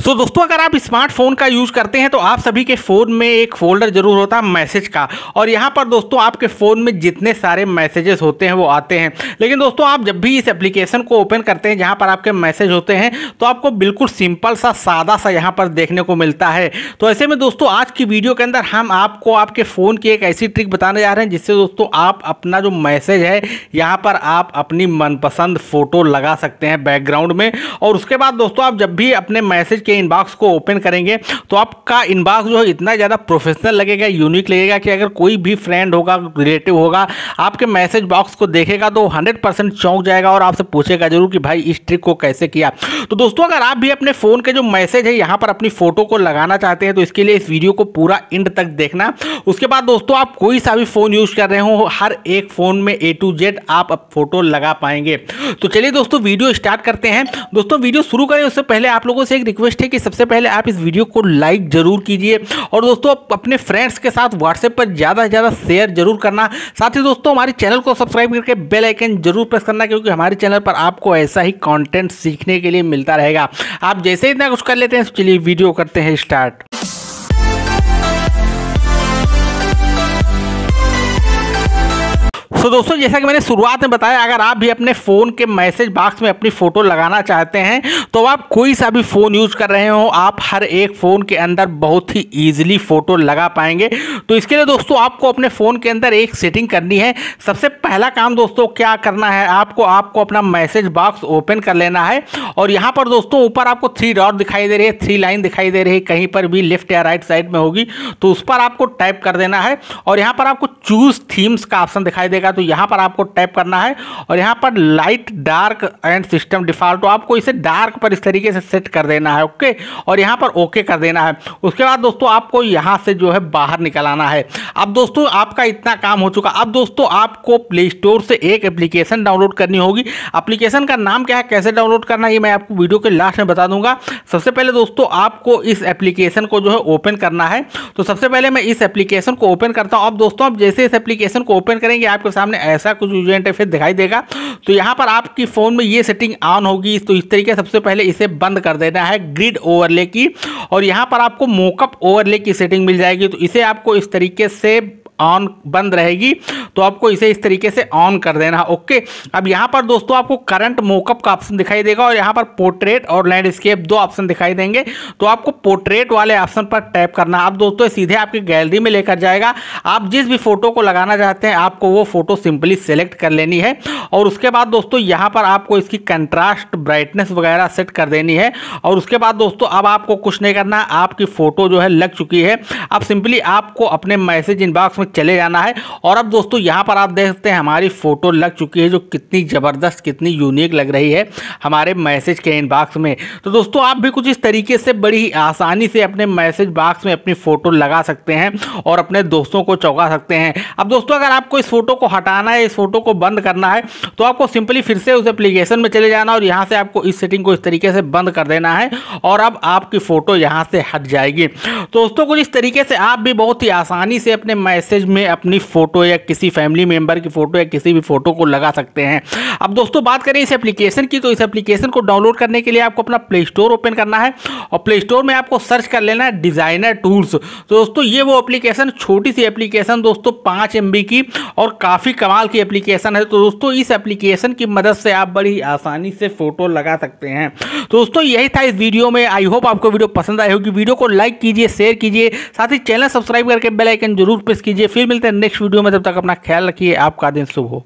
सो so, दोस्तों अगर आप स्मार्टफोन का यूज़ करते हैं तो आप सभी के फ़ोन में एक फोल्डर जरूर होता है मैसेज का और यहाँ पर दोस्तों आपके फ़ोन में जितने सारे मैसेजेस होते हैं वो आते हैं लेकिन दोस्तों आप जब भी इस एप्लीकेशन को ओपन करते हैं जहाँ पर आपके मैसेज होते हैं तो आपको बिल्कुल सिंपल सा सादा सा यहाँ पर देखने को मिलता है तो ऐसे में दोस्तों आज की वीडियो के अंदर हम आपको आपके फ़ोन की एक ऐसी ट्रिक बताने जा रहे हैं जिससे दोस्तों आप अपना जो मैसेज है यहाँ पर आप अपनी मनपसंद फ़ोटो लगा सकते हैं बैकग्राउंड में और उसके बाद दोस्तों आप जब भी अपने मैसेज मैसेज के इनबॉक्स को ओपन करेंगे तो आपका इनबॉक्स जो है इतना ज़्यादा प्रोफेशनल लगेगा यूनिक लगेगा कि अगर कोई भी फ्रेंड होगा रिलेटिव होगा आपके मैसेज बॉक्स को देखेगा तो हंड्रेड परसेंट चौंक जाएगा और आपसे पूछेगा जरूर कि भाई इस ट्रिक को कैसे किया तो दोस्तों अगर आप भी अपने फ़ोन के जो मैसेज है यहाँ पर अपनी फ़ोटो को लगाना चाहते हैं तो इसके लिए इस वीडियो को पूरा इंड तक देखना उसके बाद दोस्तों आप कोई सा भी फ़ोन यूज़ कर रहे हो हर एक फ़ोन में ए टू जेड आप फ़ोटो लगा पाएंगे तो चलिए दोस्तों वीडियो स्टार्ट करते हैं दोस्तों वीडियो शुरू करें उससे पहले आप लोगों से एक रिक्वेस्ट रिक्वेस्ट है कि सबसे पहले आप इस वीडियो को लाइक ज़रूर कीजिए और दोस्तों अपने फ्रेंड्स के साथ व्हाट्सएप पर ज़्यादा से ज़्यादा शेयर जरूर करना साथ ही दोस्तों हमारे चैनल को सब्सक्राइब करके बेल आइकन जरूर प्रेस करना क्योंकि हमारे चैनल पर आपको ऐसा ही कंटेंट सीखने के लिए मिलता रहेगा आप जैसे इतना कुछ कर लेते हैं तो चलिए वीडियो करते हैं स्टार्ट सो so, दोस्तों जैसा कि मैंने शुरुआत में बताया अगर आप भी अपने फ़ोन के मैसेज बॉक्स में अपनी फ़ोटो लगाना चाहते हैं तो आप कोई सा भी फ़ोन यूज कर रहे हो आप हर एक फ़ोन के अंदर बहुत ही ईजिली फ़ोटो लगा पाएंगे तो इसके लिए दोस्तों आपको अपने फ़ोन के अंदर एक सेटिंग करनी है सबसे पहला काम दोस्तों क्या करना है आपको आपको अपना मैसेज बॉक्स ओपन कर लेना है और यहाँ पर दोस्तों ऊपर आपको थ्री डॉट दिखाई दे रही है थ्री लाइन दिखाई दे रही है कहीं पर भी लेफ्ट या राइट साइड में होगी तो उस पर आपको टाइप कर देना है और यहाँ पर आपको चूज़ थीम्स का ऑप्शन दिखाई देगा है तो यहाँ पर आपको टैप करना है और यहाँ पर light dark and system default तो आपको इसे डार्क पर इस तरीके से सेट कर देना है ओके और यहाँ पर ओके कर देना है उसके बाद दोस्तों आपको यहाँ से जो है बाहर निकल आना है अब दोस्तों आपका इतना काम हो चुका अब दोस्तों आपको प्ले स्टोर से एक एप्लीकेशन डाउनलोड करनी होगी एप्लीकेशन का नाम क्या है कैसे डाउनलोड करना ये मैं आपको वीडियो के लास्ट में बता दूंगा सबसे पहले दोस्तों आपको इस एप्लीकेशन को जो है ओपन करना है तो सबसे पहले मैं इस एप्लीकेशन को ओपन करता हूँ अब दोस्तों आप जैसे इस एप्लीकेशन को ओपन करेंगे आपके साथ सामने ऐसा कुछ यूजर इंटरफेस दिखाई देगा तो यहाँ पर आपकी फ़ोन में ये सेटिंग ऑन होगी तो इस तरीके सबसे पहले इसे बंद कर देना है ग्रिड ओवरले की और यहाँ पर आपको मोकअप ओवरले की सेटिंग मिल जाएगी तो इसे आपको इस तरीके से ऑन बंद रहेगी तो आपको इसे इस तरीके से ऑन कर देना ओके अब यहाँ पर दोस्तों आपको करंट मोकअप का ऑप्शन दिखाई देगा और यहाँ पर पोर्ट्रेट और लैंडस्केप दो ऑप्शन दिखाई देंगे तो आपको पोर्ट्रेट वाले ऑप्शन पर टैप करना आप दोस्तों सीधे आपकी गैलरी में लेकर जाएगा आप जिस भी फोटो को लगाना चाहते हैं आपको वो फोटो सिंपली सेलेक्ट कर लेनी है और उसके बाद दोस्तों यहाँ पर आपको इसकी कंट्रास्ट ब्राइटनेस वगैरह सेट कर देनी है और उसके बाद दोस्तों अब आपको कुछ नहीं करना आपकी फ़ोटो जो है लग चुकी है अब सिंपली आपको अपने मैसेज इनबॉक्स में चले जाना है और अब दोस्तों यहाँ पर आप देख सकते हैं हमारी फ़ोटो लग चुकी है जो कितनी ज़बरदस्त कितनी यूनिक लग रही है हमारे मैसेज के इनबॉक्स में तो दोस्तों आप भी कुछ इस तरीके से बड़ी ही आसानी से अपने मैसेज बॉक्स में अपनी फ़ोटो लगा सकते हैं और अपने दोस्तों को चौंका सकते हैं अब दोस्तों अगर आपको इस फ़ोटो को हटाना है इस फ़ोटो को बंद करना है तो आपको सिंपली फिर से उस एप्लीकेशन में चले जाना और यहाँ से आपको इस सेटिंग को इस तरीके से बंद कर देना है और अब आपकी फ़ोटो यहाँ से हट जाएगी तो दोस्तों कुछ इस तरीके से आप भी बहुत ही आसानी से अपने मैसेज मैसेज में अपनी फ़ोटो या किसी फैमिली मेम्बर की फ़ोटो या किसी भी फ़ोटो को लगा सकते हैं अब दोस्तों बात करें इस एप्लीकेशन की तो इस एप्लीकेशन को डाउनलोड करने के लिए आपको अपना प्ले स्टोर ओपन करना है और प्ले स्टोर में आपको सर्च कर लेना है डिज़ाइनर टूल्स तो दोस्तों ये वो एप्लीकेशन छोटी सी एप्लीकेशन दोस्तों पाँच एम की और काफ़ी कमाल की एप्लीकेशन है तो दोस्तों इस एप्लीकेशन की मदद से आप बड़ी आसानी से फ़ोटो लगा सकते हैं तो दोस्तों यही था इस वीडियो में आई होप आपको वीडियो पसंद आई होगी वीडियो को लाइक कीजिए शेयर कीजिए साथ ही चैनल सब्सक्राइब करके बेलाइकन जरूर प्रेस कीजिए लीजिए फिर मिलते हैं नेक्स्ट वीडियो में तब तक अपना ख्याल रखिए आपका दिन शुभ हो